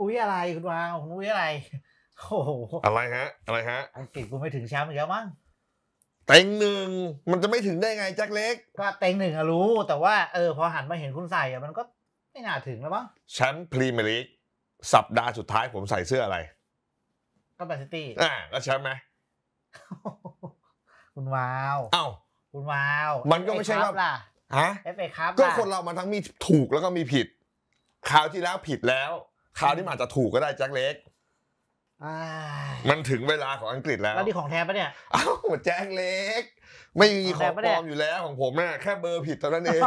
อุ้ยอะไรอุ้ยอะไรคุณวาวอุ้ยอะไร โอ้โหอะไรฮะอะไรฮะอังกฤษกูไม่ถึงแชมป์อีกแล้วมั้งเต็งหนึ่งมันจะไม่ถึงได้ไงแจ็คเล็กก็เต็งหนึ่งอะรู้ แต่ว่าเออพอหันมาเห็นคุณใส่อะมันก็ไม่น่าถึงแล้วมั้งแชมป์พรีเมียร์ลีกสัปดาห์สุดท้ายผมใส่เสื้ออะไรก็แมนซิตี้อ่าก็แชมป์ไหมคุณวาวเอ้าคุณวาว มันก็ไม่ใช่คร่บฮะเอฟเอครับก็คนเรามันทั้งมีถูกแล้วก็มีผิดคราวที่แล้วผิดแล้วคราวนี้มอาจจะถูกก็ได้แจ็คเล็กมันถึงเวลาของอังกฤษแล้ว แล้วนี่ของแท้ปะเนี่ยอ้าวแจ็คเล็ก ไม่มีของปลอมอยู่แล้วของผมน่ยแค่เบอร์ผิดเท่านั้นเอง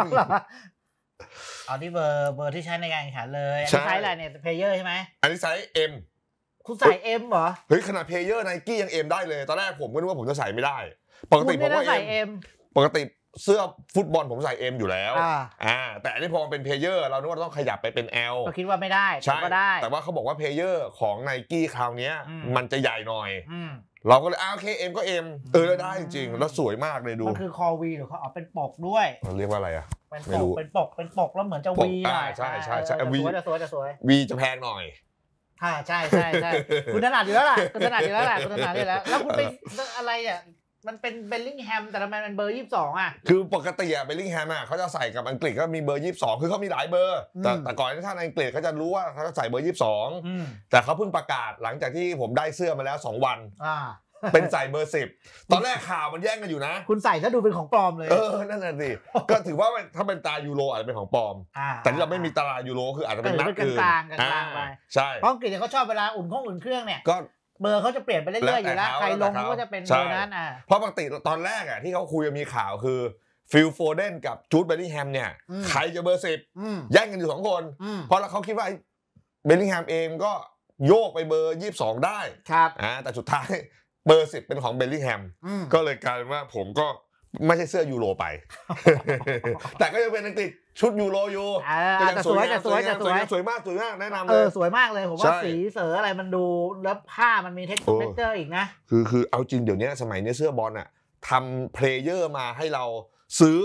เอาที่เบอร์เบอร์ที่ใช้ในการแข่งขันเลยใช้ไอะไรเนี่ยเพลเยอร์ใช่ไหมอันนี้ใชสเอ็มคุณใส่เอ็มเหรอเฮ้ยขนาดเพลเยอร์ไนกี้ยังเอ็มได้เลยตอนแรกผมก็นึกว่าผมจะใส่ไม่ได้ปกติผมก็เอ็มปกติเสื้อฟุตบอลผมใส่เอ็มอยู่แล้วอ่า แต่อันนี้พอมันเป็นเพลเยอร์ เรานึกว่าต้องขยับไปเป็น L ก็คิดว่าไม่ได้ใช่ก็ได้ แต่ว่าเขาบอกว่าเพลเยอร์ของไนกี้คราวนี้มันจะใหญ่หน่อย เราก็เลยอ้าวโอเคเอ็มก็เอ็มเออได้จริงๆ แล้วสวยมากเลยดูมันคือคอวีหรือเขาเอาเป็นปกด้วย เรียกว่าอะไรอ่ะ เป็นปก เป็นปก เป็นปกแล้วเหมือนจะวีอ่ะใช่ใช่ใช่วีจะสวยจะสวยจะสวยวีจะแพงหน่อย่ใช่ใช่ใช่คุณถนัดอยู่แล้วล่ะคุณถนัดอยู่แล้วล่ะคุณถนัดอยู่แล้วแล้วคุณไปอะไรอ่ะมันเป็นเบลลิงแฮมแต่ทำไมมันเบอร์ยี่สองอ่ะคือปกติอะเบลลิงแฮมอะเขาจะใส่กับอังกฤษก็มีเบอร์ยี่สิบสองคือเขามีหลายเบอร์ แต่แต่ก่อนที่ท่านอังกฤษเขาจะรู้ว่าเขาจะใส่เบอร์ยี่สิบสองแต่เขาเพิ่งประกาศหลังจากที่ผมได้เสื้อมาแล้วสองวัน เป็นใส่เบอร์สิบตอนแรกข่าวมันแย่งกันอยู่นะ คุณใส่ถ้าดูเป็นของปลอมเลยเออนั่นหละสิก็ถือว่ามันถ้าเป็นตายูโรอาจจะเป็นของปลอม แต่ที่เราไม่มีตารายูโรคืออาจจะเป็นนักืเอินกลางนกลางไปใช่เพราะอังกฤษเนี่ยเขาชอบเวลาอุ่นข้องอุ่นเครื่องเนี่ยก็เบอร์เขาจะเปลี่ยนไปเรื่อยๆ อยู่แล้ว ใครลงก็จะเป็นเบอร์นั้นอ่ะ เพราะปกติตอนแรกอ่ะ ที่เขาคุยมีข่าวคือฟิลโฟเดนกับจูดเบลลิงแฮมเนี่ยใครจะเบอร์สิบแย่งกันอยู่สองคนเพราะเขาคิดว่าเบลลิงแฮมเองก็โยกไปเบอร์ยี่สองได้ครับอ่แต่สุดท้ายเบอร์สิบเป็นของเบลลิงแฮมก็เลยกลายว่าผมก็ไม่ใช่เสื้อยูโรไป แต่ก็ยังเป็นอังกฤษชุดยูโรอยู่แตยสวยแต่สวยแต่สวยสวยมากสวยมากแนะนำเลย เออ สวยมากเลย ผมว่าสีเสืออะไรมันดู แล้วผ้ามันมีเทคเจอร์อีกนะ คือคือเอาจริงเดี๋ยวนี้สมัยนี้เสื้อบอลอ่ะทำเพลเยอร์มาให้เราซื้อ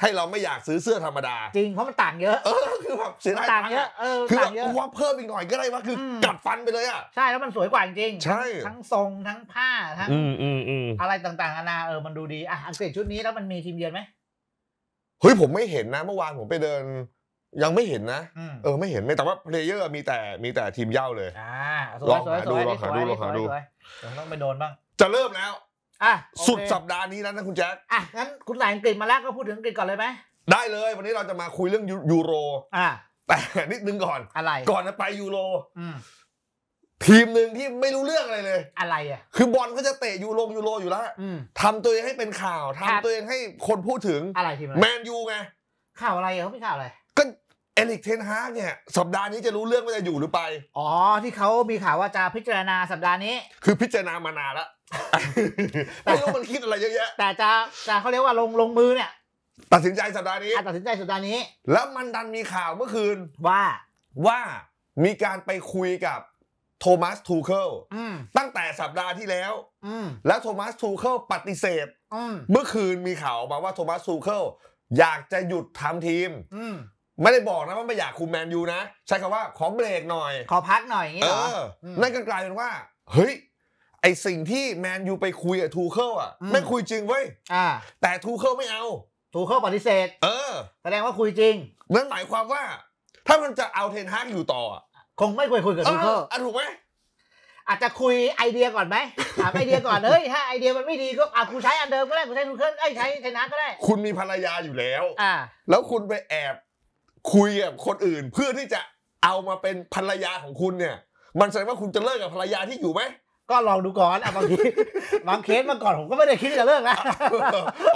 ให้เราไม่อยากซื้อเสื้อธรรมดา จริงเพราะมันต่างเยอะเออคือแบบเสียดายต่างเยอะเออคือแบบว่าเพิ่มอีกหน่อยก็ได้ว่า คือกัดฟันไปเลยอ่ะใช่แล้วมันสวยกว่าจริงใช่ ทั้งทรงทั้งผ้าทั้งอะไรต่างๆนานาเออมันดูดีอ่ะอังกฤษชุดนี้แล้วมันมีทีมเยือนไหมเฮ้ยผมไม่เห็นนะ เมื่อวานผมไปเดิน ยังไม่เห็นนะเออไม่เห็นไม่แต่ว่าเพลเยอร์มีแต่มีแต่ทีมเย่าเลยลองหาดูลองหาดูลองหาดูต้องไปโดนบ้างจะเริ่มแล้วสุดสัปดาห์นี้นะนะคุณแจ็คอ่ะงั้นคุณไหลังกฤษมาแล้วก็พูดถึงองกฤษก่อนเลยไหมได้เลยวันนี้เราจะมาคุยเรื่องยูโร อ่ะแต่นิดนึงก่อน อะไร ก่อนจะไปยูโรอืมทีมหนึ่งที่ไม่รู้เรื่องอะไรเลย อะไรอ่ะ คือบอลเขาจะเตะยูโรยูโรอยู่แล้วทำทำตัวเองให้เป็นข่าว ทำทำตัวเองให้คนพูดถึง อะไรทีมอะแมนยูไง ข่าวอะไรเขาไม่ข่าวอะไรเอลิกเทนฮากเนี่ยสัปดาห์นี้จะรู้เรื่องว่าจะอยู่หรือไป อ๋อที่เขามีข่าวว่าจะพิจารณาสัปดาห์นี้ คือพิจารณามานานแล้วไม่รู้มันคิดอะไรเยอะแยะแต่จะจะเขาเรียกว่าลงลงมือเนี่ย ตัดสินใจสัปดาห์นี้ ตัดสินใจสัปดาห์นี้ แล้วมันดันมีข่าวเมื่อคืนว่าว่ามีการไปคุยกับโทมัสทูเคิลตั้งแต่สัปดาห์ที่แล้วแล้วโทมัสทูเคิลปฏิเสธเมื่อคืนมีข่าวออกมาว่าโทมัสทูเคิลอยากจะหยุดทำทีมไม่ได้บอกนะว่าไม่อยากคุมแมนยูนะ ใช้คำว่าขอเบรกหน่อย ขอพักหน่อยอย่างนี้เหรอนั่นก็กลายเป็นว่า เฮ้ย ไอสิ่งที่แมนยูไปคุยกับทูเคิลอ่ะ ไม่คุยจริงเว้ยแต่ทูเคิลไม่เอา ทูเคิลปฏิเสธเออแสดงว่าคุยจริง นั่นหมายความว่า ถ้ามันจะเอาเทนฮากอยู่ต่อคงไม่คุยคุยกับทูเคิลอ่ะถูกไหมอาจจะคุยไอเดียก่อนไหมถามไอเดียก่อนเฮ้ยถ้าไอเดียมันไม่ดีก็อ่ะคุณใช้อันเดิมก็ได้คุณใช้ทูเคิลไอใช้เทนฮากก็ได้ คุณมีภรรยาอยู่แล้ว อ่า แล้วคุณไปแอบคุยกับคนอื่นเพื่อที่จะเอามาเป็นภรรยาของคุณเนี่ย มันแสดงว่าคุณจะเลิกกับภรรยาที่อยู่ไหม ก็ลองดูก่อนอ่ะบางทีบางเคสมาก่อนผมก็ไม่ได้คิดจะเลิกนะ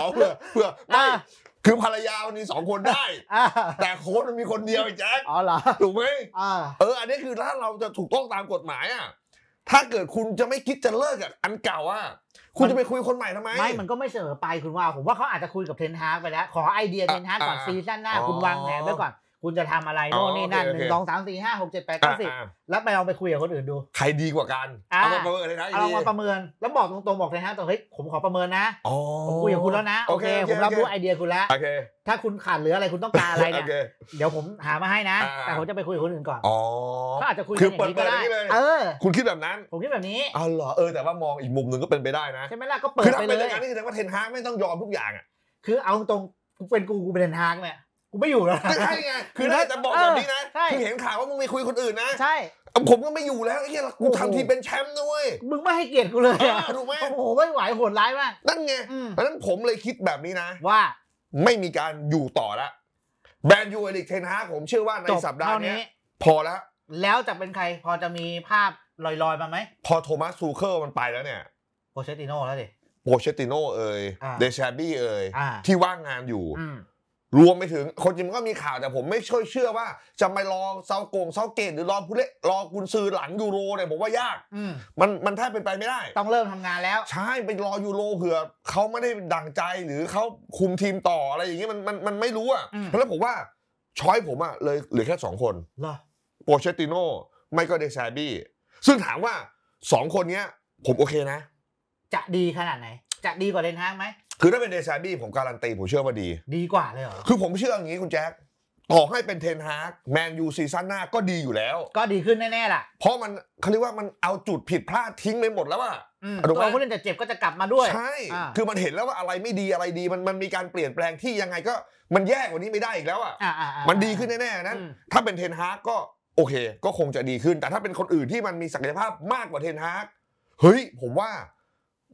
อ๋อเพื่อเพื่อไม่คือภรรยาคันีีสองคนได้ แต่โค้ดมันมีคนเดียวไอ้แจ๊คอ๋อเหรอถูกไหมเอออันนี้คือถ้าเราจะถูกต้องตามกฎหมายอ่ะถ้าเกิดคุณจะไม่คิดจะเลิกกับอันเก่าอ่ะคุณจะไปคุยคนใหม่ทำไมไม่ มันก็ไม่เสมอไปคุณว่า ผมว่าเขาอาจจะคุยกับเทนฮารกไปแล้ว ขอไอเดียเทนฮารกก่อนซีซั่นหน้า คุณวางแผนไว้ก่อนคุณจะทำอะไรโน่นนี่ นั่นหนึ่งสองสามสี่ห้าหกเจ็ดแปดเก้าสิบแล้วไปลองไปคุยกับคนอื่นดู ใครดีกว่ากันเอามาประเมินเลยนะเอามาประเมิน แล้วบอกตรงๆบอกเลยฮะตรงเฮ้ยผมขอประเมินนะผมคุยกับคุณแล้วนะ โอเค ผมรับรู้ไอเดียคุณแล้วถ้าคุณขาดเหลืออะไรคุณต้องการอะไรเนี่ยเดี๋ยวผมหามาให้นะ แต่ผมจะไปคุยกับคนอื่นก่อนเขาอาจจะคุยันอเปิดแบบนี้เลยคุณคิดแบบนั้น ผมคิดแบบนี้ อ๋อเหรอ เออ แต่ว่ามองอีกมุมหนึ่งก็เป็นไปได้นะ ใช่ไหมล่ะก็เปิดไปเลยคือถ้าเป็นอย่างนี้แสดงว่าเทนฮาร์ไม่ต้องยอมทุกอย่างอ่ะ คือเอาตรงเป็นกูกูเป็นเทนฮาร์เนี่ยกูไม่อยู่แล้วใช่ไง คือถ้าจะบอกแบบนี้นะคือเห็นข่าวว่ามึงไปคุยคนอื่นนะ ใช่าผมก็ไม่อยู่แล้ว ไอ้เหี้ยกูทำทีเป็นแชมป์นะเว้ยมึงไม่ให้เกียรติกูเลยอะถูกไหมโอ้โห ไม่ไหว โหดร้ายมาก นั่นไงเพราะนั้นผมเลยคิดแบบนี้นะ ว่า ไม่มีการอยู่ต่อละแบรนด์ยูเอลิกเทนฮาผมเชื่อว่าในสัปดาห์านี้พอแล้ว แล้วจะเป็นใคร พอจะมีภาพลอยๆมาไหม พอโทมัสซูเคิลมันไปแล้วเนี่ย โปเชติโน่แล้วดิ โปเชติโน่เอ่ย เดชาบี้เอ่ย ที่ว่างงานอยู่รวมไปถึงคนจีนมันก็มีข่าวแต่ผมไม่ช่วยเชื่อว่า จะไปรอซาโกงซาเกต หรือรอผู้เล่รอกุนซือหลังยูโรเนี่ยผมว่ายาก มันมันแทบเป็นไปไม่ได้ ต้องเริ่มทำงานแล้ว ใช่ ไปรอยูโรเผื่อเขาไม่ได้ดังใจหรือเขาคุมทีมต่ออะไรอย่างเงี้ยมันมันมันไม่รู้อ่ะะฉะแล้วผมว่า ช้อยผมอ่ะเลยเหลือแค่สองคนเหโปเชติโน่ไม่ก็เดซาบี้ซึ่งถามว่าสองคนเนี้ยผมโอเคนะ จะดีขนาดไหน จะดีกว่าเดนฮางไหมคือถ้าเป็นเดซาบี้ผมการันตีผมเชื่อว่าดี ดีกว่าเลยเหรอ คือผมเชื่ออย่างนี้คุณแจ็คต่อให้เป็นเทนฮาร์กแมนยูซีซั่นหน้าก็ดีอยู่แล้ว ก็ดีขึ้นแน่ๆล่ะเพราะมันเขาเรียกว่ามันเอาจุดผิดพลาดทิ้งไปหมดแล้วอะตัวผู้เล่นจะเจ็บก็จะกลับมาด้วย ใช่ คือมันเห็นแล้วว่าอะไรไม่ดีอะไรดีมันมันมีการเปลี่ยนแปลงที่ยังไงก็ มันแย่กว่านี้ไม่ได้อีกแล้วอะมันดีขึ้นแน่ๆนั้น ถ้าเป็นเทนฮาร์กก็โอเค ก็คงจะดีขึ้น แต่ถ้าเป็นคนอื่นที่มันมีศักยภาพมากกว่าเทนฮาร์กเฮ้ยผมว่า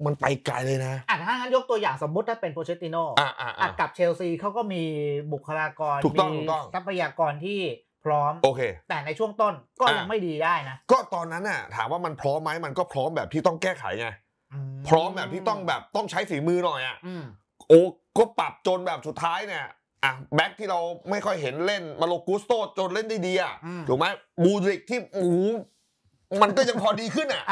มันไปไกลเลยนะอ่ะถ้างั้นยกตัวอย่างสมมติถ้าเป็นโปรเชติโนอ่ะกับเชลซีเขาก็มีบุคลากรถูกต้องทรัพยากรที่พร้อม โอเค แต่ในช่วงต้นก็ยังไม่ดีได้นะ ก็ตอนนั้นน่ะ ถามว่ามันพร้อมไหมมันก็พร้อมแบบที่ต้องแก้ไขไง พร้อมแบบที่ต้องแบบต้องใช้ฝีมือหน่อยอ่ะโอ้ก็ปรับจนแบบสุดท้ายเนี่ย อ่ะแบ็กที่เราไม่ค่อยเห็นเล่นมาโลกุสโตจนเล่นได้ดีอ่ะถูกไหมบูริกที่โอ้มันก็ยังพอดีขึ้นอ่ะ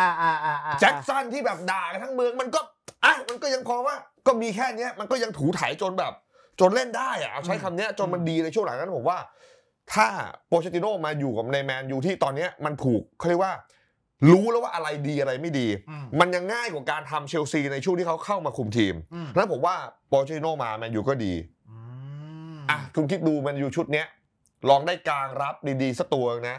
แจ็คสันที่แบบด่ากันทั้งเมือง มันก็ อ่ะมันก็ยังพอว่า ก็มีแค่เนี้ยมันก็ยังถูถ่ายจนแบบ จนเล่นได้อ่ะเอาใช้คำเนี้ยจนมันดีในช่วงหลังนั้นผมว่า ถ้าโปเชติโนมาอยู่กับในแมนอยู่ที่ตอนเนี้ยมันถูกเขาเรียกว่ารู้แล้วว่าอะไรดีอะไรไม่ดี มันยังง่ายกว่าการทำเชลซีในช่วงที่เขาเข้ามาคุมทีมนั้นผมว่าโปเชติโนมาแมนยูก็ดีอ่ะคุณคิดดูแมนยูชุดเนี้ยลองได้กลางรับดีๆสักตัวนะ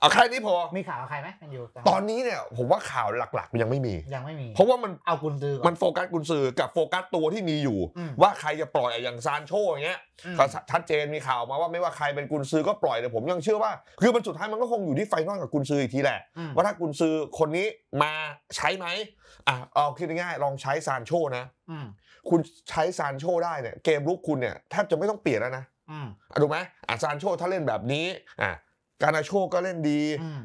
เอาแค่นี้พอมีข่าวใครไหมแมนยูตอนนี้เนี่ยผมว่าข่าวหลักๆยังไม่มียังไม่มีเพราะว่ามันเอากุนซือ มันโฟกัสกุนซือกับโฟกัสตัวที่มีอยู่ ว่าใครจะปล่อยอย่างซานโชอย่างเงี้ยชัดเจนมีข่าวมาว่าไม่ว่าใครเป็นกุนซือก็ปล่อยแต่ผมยังเชื่อว่าคือมันสุดท้ายมันก็คงอยู่ที่ไฟนอลกับกุนซืออีกทีแหละ ว่าถ้ากุนซือคนนี้มาใช้ไหมอ่ะเอาคิดง่ายๆลองใช้ซานโชนะคุณใช้ซานโชได้เนี่ยเกมลุกคุณเนี่ยแทบจะไม่ต้องเปลี่ยนแล้วนะอถูกไหมอ่าซานโชถ้าเล่นแบบนี้อ่ะการนาโชก็เล่นดี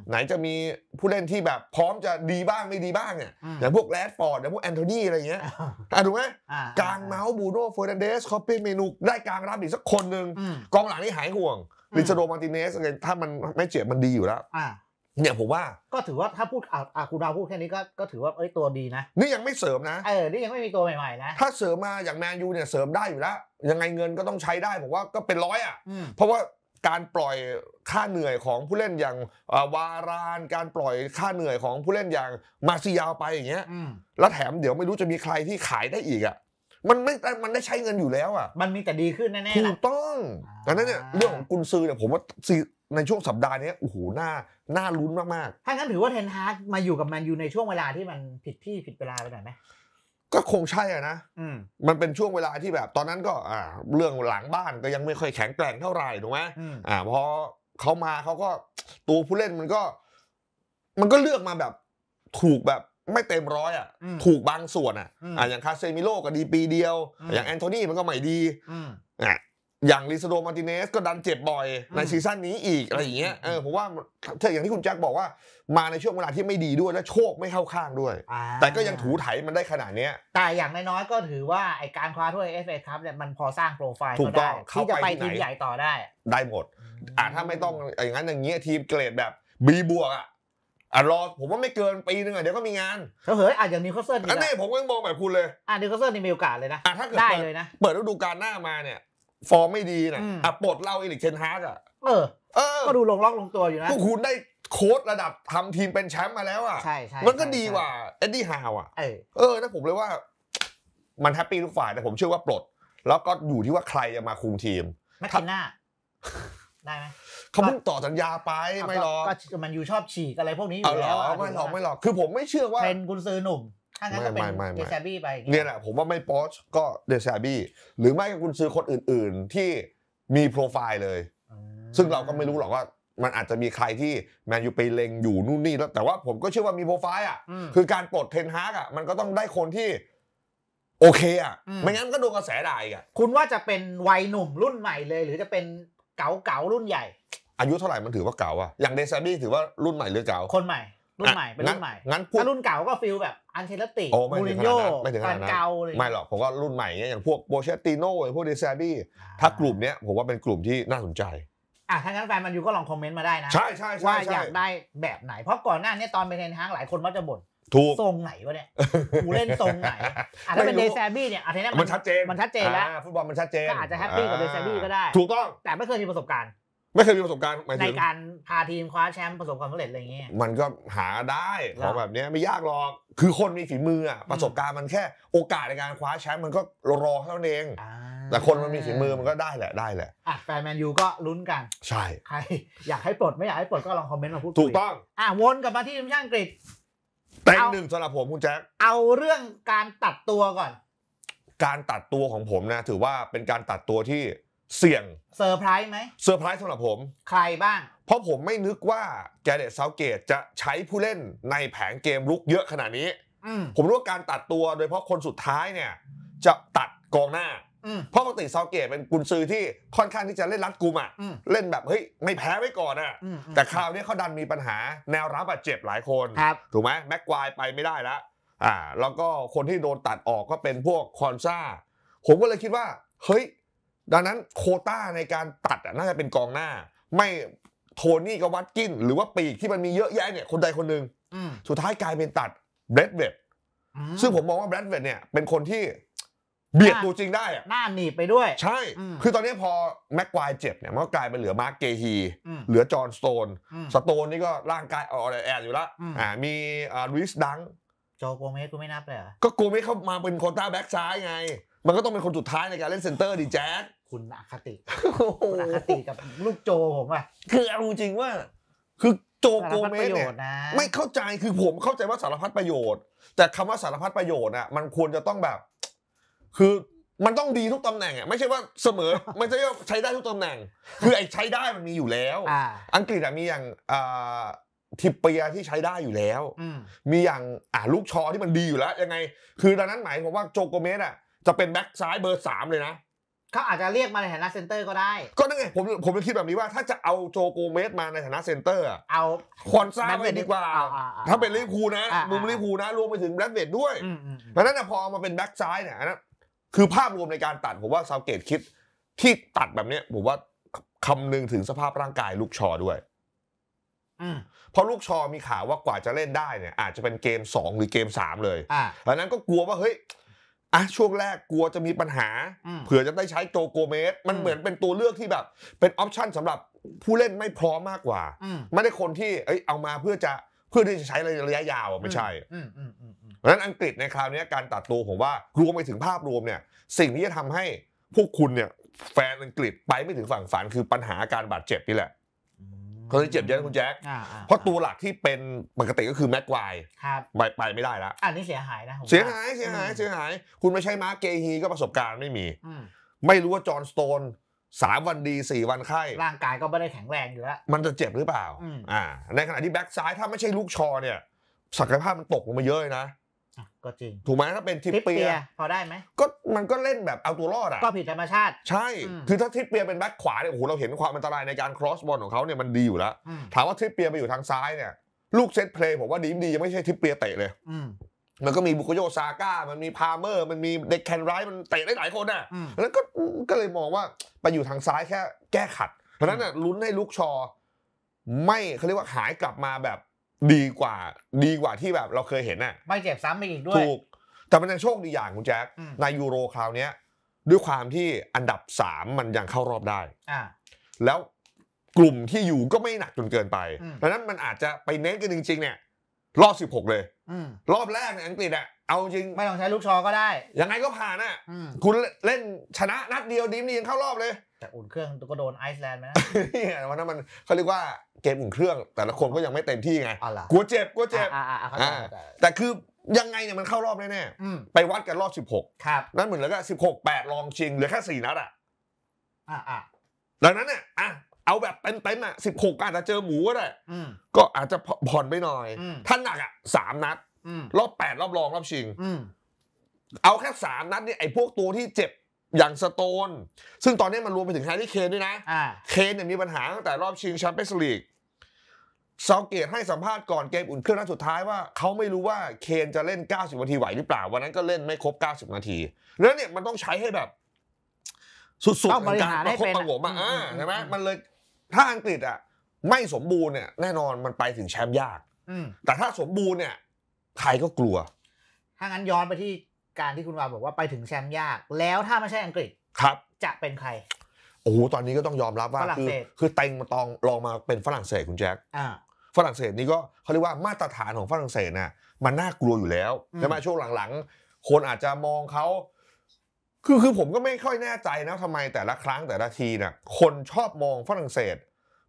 ไหนจะมีผู้เล่นที่แบบพร้อมจะดีบ้างไม่ดีบ้างเนี่ยอย่างพวก แรดฟอร์ดอย่างพวก แอนโทนีอะไรเงี้ยอ่ะถูกไหมกลางเมาส์บูโน่เฟอร์นันเดสคอปปี้เมนู ได้กลางรับอีกสักคนหนึ่งกองหลังนี่หายห่วงลิซาโดมาร์ติเนสอะไรถ้ามันไม่เจ็บมันดีอยู่แล้วเนี่ยผมว่าก็ถือว่าถ้าพูดอาคูดาวพูดแค่นี้ก็ก็ถือว่าเอ้ยตัวดีนะนี่ยังไม่เสริมนะเออนี่ยังไม่มีตัวใหม่ๆนะถ้าเสริมมาอย่างแมนยูเนี่ยเสริมได้อยู่แล้วยังไงเงินก็ต้องใช้ได้ผมว่าก็เป็นร้อยอ่ะเพราะว่าการปล่อยค่าเหนื่อยของผู้เล่นอย่าง วารานการปล่อยค่าเหนื่อยของผู้เล่นอย่างมาซิยาวไปอย่างเงี้ยแล้วแถมเดี๋ยวไม่รู้จะมีใครที่ขายได้อีกอ่ะมันไม่แต่มันได้ใช้เงินอยู่แล้วอ่ะ มันมีแต่ดีขึ้นแน่ๆถูกต้องดังนั้นเนี่ยเรื่องของกุนซือเนี่ยผมว่าในช่วงสัปดาห์นี้โอ้โหน่าน่าลุ้นมากๆถ้างั้นถือว่าเทนฮาร์กมาอยู่กับแมนยูในช่วงเวลาที่มันผิดที่ผิดเวลาไปหน่อยไหมก็คงใช่อะนะ มันเป็นช่วงเวลาที่แบบตอนนั้นก็อ่า เรื่องหลังบ้านก็ยังไม่ค่อยแข็งแกร่งเท่าไหร่ถูกไหมอ่าพอเขามาเขาก็ตัวผู้เล่นมันก็ มันก็เลือกมาแบบถูกแบบไม่เต็มร้อยอ่ะ ถูกบางส่วนอ่ะอ่าอย่างคาเซมิโลก็ดีปีเดียว อย่างแอนโทนีมันก็ไม่ดีอ่ะอย่างลิซโดมาติเนส ก็ดันเจ็บบ่อย ในซีซั่นนี้อีก อะไรอย่างเงี้ยเออผมว่าเธาอย่างที่คุณแจ็คบอกว่ามาในช่วงเวลาที่ไม่ดีด้วยและโชคไม่เข้าข้างด้วย แต่ก็ยังถูไถมันได้ขนาดเนี้ย แต่อย่างน้อยๆก็ถือว่าไอการคว้าถ้วยเอฟเอคับเนี่ยมันพอสร้างโปรไฟล์ถูกต้องที่จะไปทีมใหญ่ต่อได้ ได้หมด อ่าถ้าไม่ต้อง อย่างนั้นอย่างเงี้ยทีมเกรดแบบบีบวกอ่ะอ่ะรอ ผมว่าไม่เกินปีนึงอ่ะเดี๋ยวก็มีงานเฮ้ยอจะมีคอนเคสเซ์ตอันนี้ผมก็มองแบบคุณเลยอ่ะนิวคอนเซิลนี่มีโอกาสเลยนะอ่ะถ้าเกิดได้เลยนะเปิดฤดูกาลหน้ามาเนี่ยฟอร์มไม่ดีนะอ่ะปลดเล่าออลิกเชนฮาร์กอ่ะ เออ เออ ก็ดูลงล็อกลงตัวอยู่นะพวกคุณได้โค้ดระดับทำทีมเป็นแชมป์มาแล้วอ่ะใช่ใช่ มันก็ดีกว่า เอ็ดดี้ฮาวอ่ะ เออนะผมเลยว่า มันแฮปปี้ทุกฝ่ายแต่ผมเชื่อว่าปลด แล้วก็อยู่ที่ว่าใครจะมาคุมทีมแมคคินน่าได้ไหม เขาเพิ่งต่อสัญญาไปไม่หรอกมันอยู่ชอบฉีกอะไรพวกนี้อยู่แล้วไม่หรอกไม่หรอก คือผมไม่เชื่อว่าเป็นกุนซือหนุ่มถ้างั้นก็เป็นเดซาบี้ไปเนี่ยแหละผมว่าไม่ปอชก็เดซาบี้หรือไม่ก็คุณซื้อคนอื่นๆที่มีโปรไฟล์เลย ซึ่งเราก็ไม่รู้หรอกว่ามันอาจจะมีใครที่แมนยูไปเลงอยู่นู่นนี่แล้วแต่ว่าผมก็เชื่อว่ามีโปรไฟล์อ่ะ คือการปลดเทนฮากอ่ะมันก็ต้องได้คนที่ โอเคอ่ะ ไม่งั้นก็โดนกระแสได้อ่ะ คุณว่าจะเป็น วัยหนุ่มรุ่นใหม่เลยหรือจะเป็นเก๋าเก๋ารุ่นใหญ่ อายุเท่าไหร่มันถือว่าเก๋าอ่ะอย่างเดซาบี้ถือว่ารุ่นใหม่หรือเก๋าคนใหม่รุ่นใหม่เป็นรุ่นใหม่งั้นถ้ารุ่นเก่าก็ฟิลแบบ อันเชลติมูรินโญ่ฟานเกาเลยไม่หรอกผมก็รุ่นใหม่เนี่ยอย่างพวกโบเชติโน่พวกเดซาดี้ถ้ากลุ่มเนี้ยผมว่าเป็นกลุ่มที่น่าสนใจอ่ะถ้างั้นแฟนมันยูก็ลองคอมเมนต์มาได้นะใช่ใช่ว่าอยากได้แบบไหนเพราะก่อนหน้านี้ตอนไปเทนฮังหลายคนมักจะบ่นถูกทรงไหนวะเนี่ยกูเล่นทรงไหนอาเป็นเดซาบี้เนี่ยอนนี้มันชัดเจน มันชัดเจนแล้วฟุตบอลมันชัดเจนก็อาจจะแฮปปี้กับเดซาบี้ก็ได้ ถูกต้อง แต่ไม่เคยมีประสบการณ์ไม่เคยมีประสบการณ์ในการพาทีมคว้าแชมป์ประสบความสำเร็จอะไรเงี้ย มันก็หาได้ของแบบนี้ไม่ยากหรอก คือคนมีฝีมืออะประสบการณ์มันแค่โอกาสในการคว้าแชมป์มันก็รอเท่านั้นเอง แต่คนมันมีฝีมือมันก็ได้แหละได้แหละอ่ะแฟนแมนยูก็ลุ้นกัน ใช่ ใครอยากให้ปลด ไม่อยากให้ปลดก็ลองคอมเมนต์มาพูดถูกต้อง อ่ะวนกลับมาที่ทีมชาติอังกฤษแต่หนึ่งสำหรับผมคุณแจ็คเอาเรื่องการตัดตัวก่อน การตัดตัวของผมนะ ถือว่าเป็นการตัดตัวที่เสี่ยงเซอร์ไพรส์ไหมเซอร์ไพรส์สำหรับผม ใครบ้าง เพราะผมไม่นึกว่าแกเดตเซาเกต จะใช้ผู้เล่นในแผงเกมลุกเยอะขนาดนี้ผมรู้ว่าการตัดตัวโดยเฉพาะคนสุดท้ายเนี่ย จะตัดกองหน้า เพราะปกติเซาเกตเป็นกุนซือที่ค่อนข้างที่จะเล่นรัดกุมอ่ะเล่นแบบ เฮ้ย ไม่แพ้ไว้ก่อนอ่ะแต่คราวนี้เขาดันมีปัญหาแนวรับบาดเจ็บหลายคนถูกไหมแม็กควายไปไม่ได้แล้วอ่าแล้วก็คนที่โดนตัดออกก็เป็นพวกคอนซ่าผมก็เลยคิดว่าเฮ้ยดังนั้นโคต้าในการตัดน่าจะเป็นกองหน้า ไม่โทนี่ก็วัดกินหรือว่าปีกที่มันมีเยอะแยะเนี่ย คนใดคนหนึ่งสุดท้ายกลายเป็นตัดเบรดเวดซึ่งผมมองว่าเบรดเวดเนี่ย เป็นคนที่เบียดตัวจริงได้อะหน้าหนีบไปด้วย ใช่ คือตอนนี้พอแม็กควายเจ็บเนี่ยมันก็กลายเป็นเหลือมาร์กเกฮีเหลือจอห์นสโตนสโตนนี่ก็ร่างกายอ่อนแออยู่ละอ่ามีลุยส์ดังโจโกเมสกูไม่นับเลยก็โกเมสเขามาเป็นโคต้าแบ็กซ้ายไงมันก็ต้องเป็นคนสุดท้ายในการเล่นเซนเตอร์ดิแจ๊คคุณอคติคุณอคติกับลูกโจผมอะคือเอาจริงว่า คือโจโกเมสเนี่ย ไม่เข้าใจ คือผมเข้าใจว่าสารพัดประโยชน์ แต่คำว่าสารพัดประโยชน์อ่ะมันควรจะต้องแบบ คือมันต้องดีทุกตำแหน่งอ่ะไม่ใช่ว่าเสมอ มันจะใช้ได้ทุกตำแหน่ง คือไอ้ใช้ได้มันมีอยู่แล้ว อังกฤษมีอย่างทิปเปียที่ใช้ได้อยู่แล้วมีอย่างอ่าลูกชอที่มันดีอยู่แล้ว ยังไง คือดังนั้นหมายผมว่าโจโกเมสอ่ะจะเป็นแบ็กซ้ายเบอร์สามเลยนะเขาอาจจะเรียกมาในฐานะเซนเตอร์ก็ได้ ก็นั่นไงผมผมคิดแบบนี้ว่าถ้าจะเอาโจโกเมสมาในฐานะเซนเตอร์ เอา คอนซาาไปดีกว่า ถ้าเป็นลิคูนะมุมลิคูนะ รวมไปถึงแบล็กเวดด้วยเพราะนั้นพอเอามาเป็นแบ็กซ้ายเนี่ยนะ คือภาพรวมในการตัดผมว่าซาวเกตคิด ที่ตัดแบบเนี้ยผมว่าคำนึงถึงสภาพร่างกายลูกชอด้วยเพราะลูกชอมีข่าวว่ากว่าจะเล่นได้เนี่ย อาจจะเป็นเกมสองหรือเกมสามเลยอันนั้นก็กลัวว่าเฮ้ยอ่ะช่วงแรกกลัวจะมีปัญหา เผื่อจะได้ใช้โจโกเมสมันเหมือนเป็นตัวเลือกที่แบบ เป็นออปชั่นสำหรับผู้เล่นไม่พร้อมมากกว่าไม่ได้คนที่เอ้ยเอามาเพื่อจะเพื่อที่จะใช้ในระยะยาวไม่ใช่เพราะฉะนั้นอังกฤษในคราวนี้การตัดตัวผมว่ารวมไปถึงภาพรวมเนี่ย สิ่งที่จะทำให้พวกคุณเนี่ยแฟนอังกฤษไปไม่ถึงฝั่งฝันคือปัญหาการบาดเจ็บนี่แหละขาทีเจ็บเยอะคุณแจ็ค เพราะตัวหลักที่เป็นปกติก็คือ แม็กไกวายไปไม่ได้แล้ว อันนี้เสียหายนะเสียหายเสียหายเสียหาย คุณไม่ใช่มาร์เกฮีก็ประสบการณ์ไม่มี ไม่รู้ว่าจอห์น สโตน สามวันดีสี่วันไข้ ร่างกายก็ไม่ได้แข็งแรงอยู่แล้ว มันจะเจ็บหรือเปล่า อ่า ในขณะที่แบ็กซ้ายถ้าไม่ใช่ลูกชอเนี่ยศักยภาพมันตกลงมาเยอะนะก็จริง ถูกไหมถ้าเป็นทิปเปียพอได้ไหมก็มันก็เล่นแบบเอาตัวรอดอ่ะ ก็ผิดธรรมชาติ ใช่คือถ้าทิปเปียเป็นแบ็คขวาเนี่ยโอ้โหเราเห็นความอันตรายในการครอสบอลของเขาเนี่ยมันดีอยู่แล้ว ถามว่าทิปเปียไปอยู่ทางซ้ายเนี่ยลูกเซตเพลย์ผมว่าดีมดียังไม่ใช่ทิปเปียเตะเลยมันก็มีบุคโยซาก้ามันมีพาเมอร์มันมีเด็กแคนไรส์มันเตะได้หลายคนอ่ะแล้วก็ก็เลยมองว่าไปอยู่ทางซ้ายแค่ แก้ขัด เพราะะนั้นน่ะลุ้นให้ลูกชอไม่เขาเรียกว่าหายกลับมาแบบดีกว่าดีกว่าที่แบบเราเคยเห็นน่ะ ไม่เจ็บซ้ำไปอีกด้วยถูกแต่มันยังโชคดีอย่างคุณแจ็คในยูโรคราวเนี้ยด้วยความที่อันดับสามมันยังเข้ารอบได้อ่าแล้วกลุ่มที่อยู่ก็ไม่หนักจนเกินไปดังนั้นมันอาจจะไปเน้นกันจริง ๆ เนี่ย รอบสิบหกเลยรอบแรกในอังกฤษอะเอาจริงไม่ต้องใช้ลูกชอก็ได้ยังไงก็ผ่านอะคุณเล่นชนะนัดเดียวดีมนี่ยังเข้ารอบเลยแต่ อุ่นเครื่องก็โดนไอซ์แลนด์ไหมนะเนี่ยวันนั้นมันเขาเรียกว่าเกมอุ่นเครื่อง แต่ละคนก็ยังไม่เต็มที่ไงกลัวเจ็บกลัวเจ็บแต่คือยังไงเนี่ยมันเข้ารอบแน่แน่ไปวัดกันรอบสิบหกนั่นเหมือนแล้วก็สิบหกแปดรองชิงเหลือแค่สี่นัดอ่ะดังนั้นเนี่ยอ่ะเอาแบบเต็ม ๆ อ่ะหกอาจจะเจอหมูก็ได้ก็อาจจะผ่อนไปหน่อย ถ้าหนักอ่ะสามนัดรอบแปดรอบรองรอบชิงเอาแค่สามนัดเนี่ยไอ้พวกตัวที่เจ็บอย่างสโตน ซึ่งตอนนี้มันรวมไปถึงแฮร์รี่เคนด้วยนะเคนเนี่ยมีปัญหาตั้งแต่รอบชิงแชมเปี้ยนส์ลีกซาเกตให้สัมภาษณ์ก่อนเกมอุ่นเครื่องนัดสุดท้ายว่า เขาไม่รู้ว่าเคนจะเล่น 90 นาทีไหวหรือเปล่า วันนั้นก็เล่นไม่ครบ 90 นาทีแล้วเนี่ย มันต้องใช้ให้แบบ สุดๆในการประคบประงมอ่าใช่ไหมมันเลย ถ้าอังกฤษอ่ะ ไม่สมบูรณ์เนี่ย แน่นอนมันไปถึงแชมป์ยากแต่ถ้าสมบูรณ์เนี่ยใครก็กลัว ถ้างั้นย้อนไปที่การที่คุณวาบอกว่าไปถึงแชมป์ยาก แล้วถ้าไม่ใช่อังกฤษครับ จะเป็นใครโอ้โหตอนนี้ก็ต้องยอมรับว่า คือคือเต็งมาตองลองมาเป็นฝรั่งเศสคุณแจ็คฝรั่งเศสนี่ก็เขาเรียกว่ามาตรฐานของฝรั่งเศสน่ะมันน่ากลัวอยู่แล้วใช่ไหมช่วงหลังๆคนอาจจะมองเขาคือคือผมก็ไม่ค่อยแน่ใจนะ ทำไมแต่ละครั้งแต่ละทีน่ะคนชอบมองฝรั่งเศส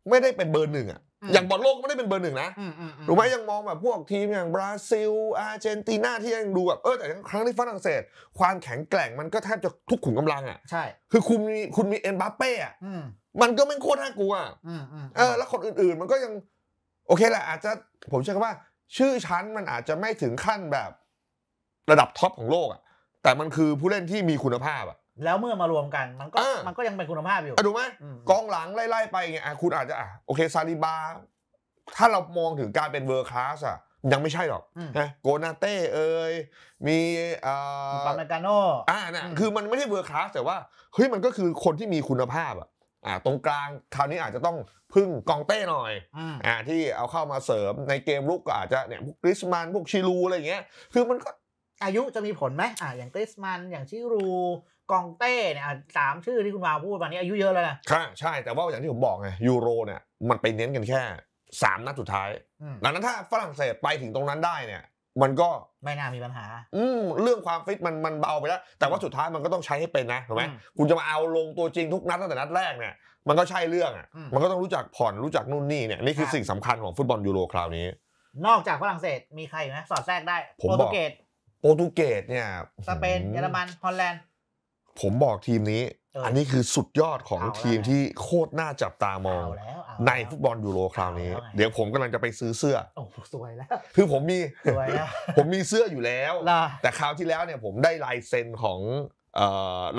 ไม่ได้เป็นเบอร์หนึ่งอ่ะอย่างบอลโลกไม่ได้เป็นเบอร์หนึ่งนะ รู้ไหมยังมองแบบพวกทีมอย่างบราซิล อาร์เจนตินาที่ยังดูแบบเออแต่ครั้งที่ฝรั่งเศส ความแข็งแกร่งมันก็แทบจะทุกขุมกำลัง อ่ะ ใช่ คือคุณมีคุณมีเอ็นบัปเป้อ่ะมันก็ไม่โคตรน่ากลัวเออแล้วคนอื่นๆมันก็ยังโอเคแหละอาจจะผมเชื่อว่า ชื่อชั้นมันอาจจะไม่ถึงขั้นแบบระดับท็อปของโลกอ่ะแต่มันคือผู้เล่นที่มีคุณภาพอ่ะแล้วเมื่อมารวมกันมันก็มันก็ยังเป็นคุณภาพอยู่อะดูไหมกองหลัง ไล่ไปไงเียอ่ะคุณอาจจะอ่ะโอเค ซาลิบา ถ้าเรามองถึงการเป็นเวอร์คลาสอ่ะ ยังไม่ใช่หรอกนะโกนาเต้ เอยมีอาปาเมกาโนอ่านะ่คือมันไม่ใช่เวอร์คลาส แต่ว่า เฮ้ย มันก็คือคนที่มีคุณภาพอ่ะอ่าตรงกลางคราวนี้อาจจะต้องพึ่งกองเต้หน่อยอ่า ที่เอาเข้ามาเสริมในเกมลุกก็อาจจะเนี่ยพวกกริสมันพวกชิลูอะไรเงี้ยคือมันก็อายุจะมีผลไหมอ่าอย่างกริสมันอย่างชิรูกองเต้เนี่ยสามชื่อที่คุณมาพูดวันนี้อายุเยอะแล้วนะครับใช่แต่ว่าอย่างที่ผมบอกไงยูโรเนี่ยมันไปเน้นกันแค่สามนัดสุดท้ายดังนั้นถ้าฝรั่งเศสไปถึงตรงนั้นได้เนี่ยมันก็ ไม่น่ามีปัญหาอืมเรื่องความฟิตมันมันเบาไปแล้ว แต่ว่าสุดท้ายมันก็ต้องใช้ให้เป็นนะถูกไหมคุณจะมาเอาลงตัวจริงทุกนัดตั้งแต่นัดแรกเนี่ยมันก็ใช่เรื่องอ่ะมันก็ต้องรู้จักผ่อนรู้จักนู่นนี่เนี่ยนี่คือสิ่งสำคัญของฟุตบอลยูโรคราวนี้ นอกจากฝรั่งเศสมีใครไหมสอดแทรกได้โปรตุเกสโปรตุเกสเนี่ยสเปนเยอรมันฮอลแลนด์ผมบอกทีมนี้ อันนี้คือสุดยอดของทีมที่โคตรน่าจับตามอง ในฟุตบอลยูโรคราวนี้ เดี๋ยวผมกำลังจะไปซื้อเสื้อโอ้สวยแล้วคือผมมีผมมีเสื้ออยู่แล้วแต่คราวที่แล้วเนี่ยผมได้ลายเซ็นของ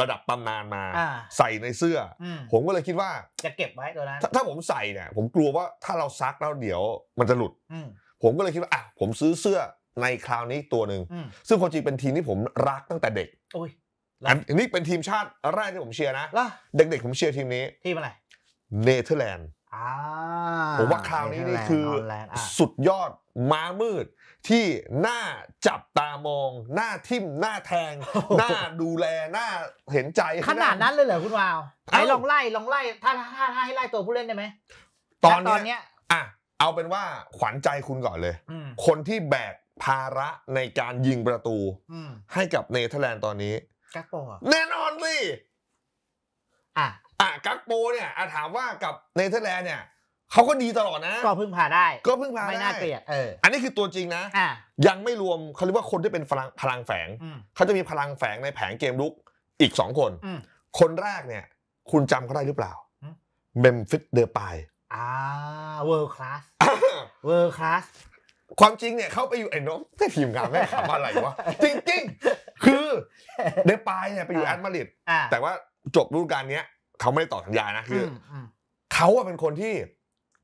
ระดับตำนานมา ใส่ในเสื้อ ผมก็เลยคิดว่า จะเก็บไว้ตัวนั้นถ้าผมใส่เนี่ยผมกลัวว่าถ้าเราซักแล้วเดี๋ยวมันจะหลุดผมก็เลยคิดว่าอ่ะผมซื้อเสื้อในคราวนี้ตัวหนึ่งซึ่งคนจีเป็นทีมที่ผมรักตั้งแต่เด็กอันนี้เป็นทีมชาติแรกที่ผมเชียร์นะเด็กๆผมเชียร์ทีมนี้ ทีมอะไร เนเธอร์แลนด์ผมว่าคราวนี้นี่คือ สุดยอดม้ามืด ที่หน้าจับตามอง หน้าทิมหน้าแทงหน้าดูแลหน้าเห็นใจ ขนาดนั้นเลยเหรอคุณวาวไอ้ลองไล่ลองไล่ถ้า ถ้าให้ไล่ตัวผู้เล่นได้ไหมตอนเนี้ยอ่ะเอาเป็นว่าขวัญใจคุณก่อนเลย คนที่แบกภาระในการยิงประตูให้กับเนเธอร์แลนด์ตอนนี้กักโปแน่นอนสิอ่ะ อ่ะกักโปเนี่ยอ่ะถามว่ากับเนเธอร์แลนด์เนี่ย เขาก็ดีตลอดนะ ก็พึ่งพาได้ ก็พึ่งพาไม่น่าเกลียดเออ อันนี้คือตัวจริงนะ อ่ะยังไม่รวมเขาเรียกว่าคนที่เป็นพลังพลังแฝงเขาจะมีพลังแฝงในแผงเกมลุกอีกสองคน คนแรกเนี่ย คุณจำเขาได้หรือเปล่าเมมฟิสเดอร์ปายอ่า เวิร์คลาสเวิร์คลาส ความจริงเนี่ยเขาไปอยู่ไอ้น้องไต่ทีมงานแม่งับอะไรวะ จริงจริงคือเดปายเนี่ยไปอยู่แอตมาลริดแต่ว่าจบฤดูกาลนี้เขาไม่ได้ต่อสัญญานะคือเขาอะเป็นคนที่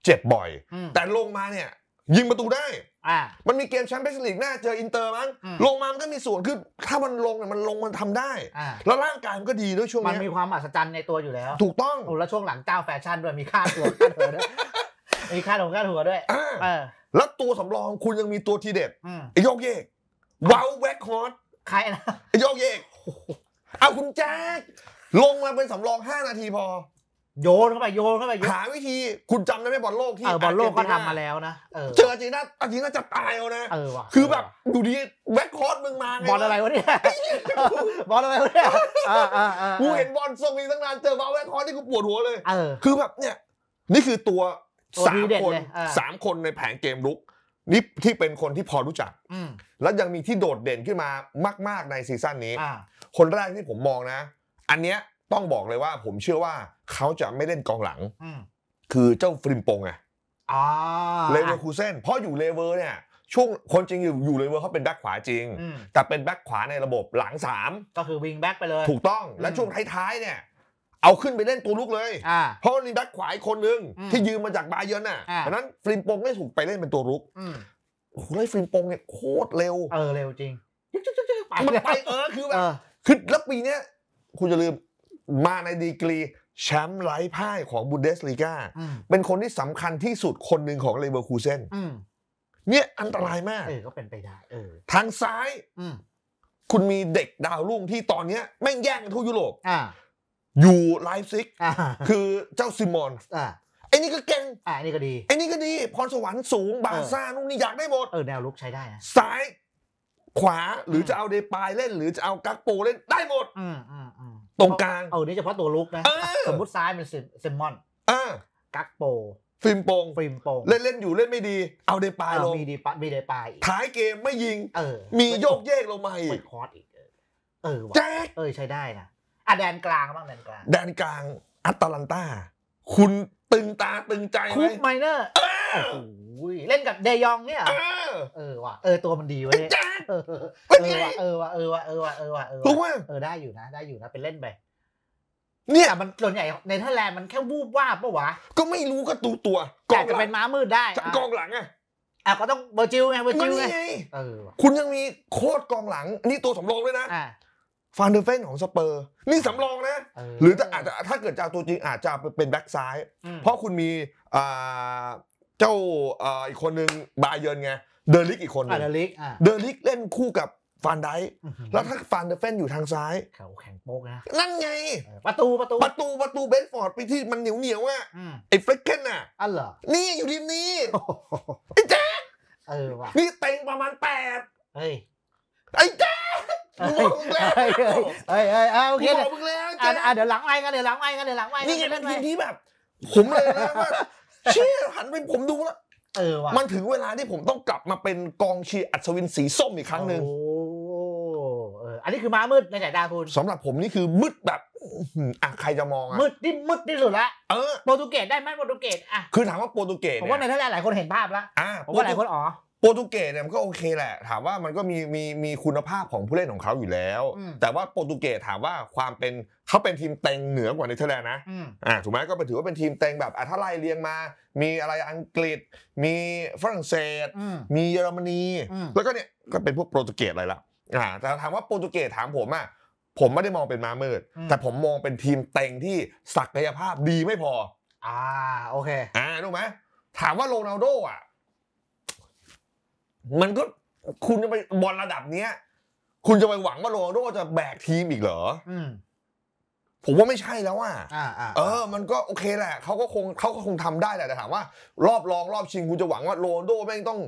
เจ็บบ่อย แต่ลงมาเนี่ย ยิงประตูได้ มันมีเกมแชมเปี้ยนส์ลีกหน้าเจออินเตอร์มั้งลงมามันก็มีส่วนคือถ้ามันลงเนี่ยมันลงมันทำได้ แล้วร่างกายมันก็ดีด้วยช่วงนี้มันมีความอัศจรรย์ในตัวอยู่แล้ว ถูกต้อง แล้วช่วงหลังเจ้าแฟชั่นด้วยมีค่าตัวค่าเัวด้วยมีค่าตัวค่าเัวด้วยแล้วตัวสำรองคุณยังมีตัวทีเด็ดอโยกเยกว้าวแว็กฮอตใครนะโยกเยกเอาคุณแจ๊คลงมาเป็นสำรองห้านาทีพอ โยนเข้าไปโยนเข้าไปหาวิธี คุณจำได้ไหมบอลโลกที่เออบอลโลกก็ทำมาแล้วนะเจอจีน่าอาจีน่าจะตายเอานะเออว่ะคือแบบอยู่ดีแบ็คคอร์ดมึงมาไงบอลอะไรวะเนี่ยบอลอะไรวะเนี่ยกูเห็นบอลทรงนี้ตั้งนานเจอบอลแบ็คคอร์ดที่กูปวดหัวเลยเออคือแบบเนี่ย นี่คือตัวสามคนสามคนในแผงเกมลุก นี่ที่เป็นคนที่พอรู้จักแล้วยังมีที่โดดเด่นขึ้นมามาก ๆในซีซั่นนี้ คนแรกที่ผมมองนะ อันเนี้ยต้องบอกเลยว่าผมเชื่อว่าเขาจะไม่เล่นกองหลัง คือเจ้าฟริมปงไงเลเวอร์คูเซนเพราะอยู่เลเวอร์เนี่ยช่วงคนจริงอยู่อยู่เลเวอร์เขาเป็นแบ็คขวาจริง แต่เป็นแบ็คขวาในระบบหลังสามก็คือวิงแบ็คไปเลย ถูกต้องและช่วงท้าย ๆ เนี่ย เอาขึ้นไปเล่นตัวลุกเลยเพราะมีแบ็คขวาอีกคนนึงที่ยืมมาจากบาเยอร์น่ะเพราะนั้นฟริมปงได้ถูกไปเล่นเป็นตัวลุกโอ้ยไลฟิล์มโปงเนี่ยโคตรเร็ว เออเร็วจริงไปมันไปเออ คือแบบ คือแล้วปีเนี้ย คุณจะลืม มาในดีกรี แชมป์ไร้พ่ายของบุนเดสลีกาเป็นคนที่สำคัญที่สุดคนหนึ่งของเลเวอร์คูเซนเนี่ยอันตรายมากเออก็เป็นไปได้เออ ทางซ้าย คุณมีเด็กดาวรุ่งที่ตอนเนี้ยแม่งแย่งกันทั่วยุโรปอยู่ไลฟ์ซิกคือเจ้าซิมอนไอ้นี่ก็เก่ง อ่านี่ก็ดีไอ้นี่ก็ดี พรสวรรค์สูงบาซ่านุ่นนี่อยากได้หมด เออแนวลุกใช้ได้นะซ้าย ขวาหรือจะเอาเดปายเล่น หรือจะเอากักโปเล่นได้หมด อืมอืมอืมตรงกลาง เออนี่เฉพาะตัวลุกนะเออสมมติซ้ายเป็นเซมมอนอ่ากักโป ฟิล์มโปง ฟิล์มโปงเล่นเล่นอยู่เล่นไม่ดี เอาเดปายลง มีดปามีเดปายท้ายเกมไม่ยิง เออ มีโยกเยกลงมาอีเกคอร์สอีก เออเแจ๊กเออใช้ได้นะอ่ะแดนกลางบ้างแดนกลางแดนกลางอัตแลนตาคุณตึงตาตึงใจคูปไมเนอร์โอ้ยเล่นกับเดยองเนี่ยเออว่ะเออตัวมันดีเว้ยเออว่ะเออว่ะเออว่ะเออว่ะเออว่ะเออวะเออได้อยู่นะ ได้อยู่นะเป็นเล่นไปเนี่ยมันส่วนใหญ่ในเทอร์แลนด์มันแค่วูบวาบปะวะ ก็ไม่รู้ ก็ตูตัวกองจะเป็นม้ามืดได้กองหลังองะอ่ะก็ต้องเบอร์จิวไงเบอร์จิวไงคุณยังมีโคตรกองหลัง นี่ตัวสำรองด้วยนะฟานเดอร์เฟนของสเปอร์ นี่สำรองนะ หรือถ้าอาจจะถ้าเกิดจกตัวจริงอาจจะเป็นแบ็กซ้ายเพราะคุณมีเจ้าอีกคนนึงบาเยนไงเดอร์ลิกอีกคนนึงเดอร์ลิกเดอร์ลิกเล่นคู่กับฟานไดแล้วถ้าฟานเดอร์เฟนอยู่ทางซ้ายเขาแข็งโป๊กนะ นั่นไง ประตู ประตู ประตู ประตูเบนฟอร์ดไปที่มันเหนียวเหนียวอ่ะไอ้เฟรเกนอ่ะ อันเหรอนี่อยู่ทีมนี้ไอ้แจ๊คเออว่ะนี่เต็งประมาณแปดเฮ้ยไอ้แจ๊คกบอกมึงแล้วเฮ้ยเฮ้ยเฮ้ยเอาโอเคบเดี๋ยอวกมึงแล้วเจเดี๋ยวหลังไม้กันเดี๋ยวหลังไม้กันเดี๋ยวหลังไม้นี่ไงเป็นทีมที่แบบผมเลยนะว่าเชี่ยหันไปผมดูแล้วเออว่ะมันถึงเวลาที่ผมต้องกลับมาเป็นกองเชียร์อัศวินสีส้มอีกครั้งหนึ่งโอ้เอออันนี้คือม้ามืดในสายตาคุณสำหรับผมนี่คือมืดแบบอ่ะใครจะมองอ่ะมืดที่มืดที่สุดละเออโปรตุเกสได้ไหมโปรตุเกสอ่ะคือถามว่าโปรตุเกสผมว่าในท่านทแลกหลายคนเห็นภาพละอ่ะผมว่าหลายคนอ๋อโปรตุเกสเนี่ยมันก็โอเคแหละถามว่ามันก็มีมีมีคุณภาพของผู้เล่นของเขาอยู่แล้ว แต่ว่าโปรตุเกสถามว่าความเป็นเขาเป็นทีมเต็งเหนือกว่าเนเธอร์แลนด์นะอ่าถูกไหมก็ถือว่าเป็นทีมเต็งแบบอ่ะถ้าไล่เรียงมา มีอะไรอังกฤษ มีฝรั่งเศส มีเยอรมนีแล้วก็เนี่ยก็เป็นพวกโปรตุเกสอะไรละอ่าแต่ถามว่าโปรตุเกสถามผมอ่ะผมไม่ได้มองเป็นม้ามืด แต่ผมมองเป็นทีมเต็งที่ศักยภาพดีไม่พออ่าโอเคอ่าถูกไหมถามว่าโรนัลโดอ่ะมันก็คุณจะไปบอลระดับเนี้ยคุณจะไปหวังว่าโรนัลโดจะแบกทีมอีกเหรอผมว่าไม่ใช่แล้วอ่ะเออ มันก็โอเคแหละเขาก็คงเขาก็คงทำได้แหละแต่ถามว่า รอบรองรอบชิง คุณจะหวังว่าโรนัลโดแม่งต้อง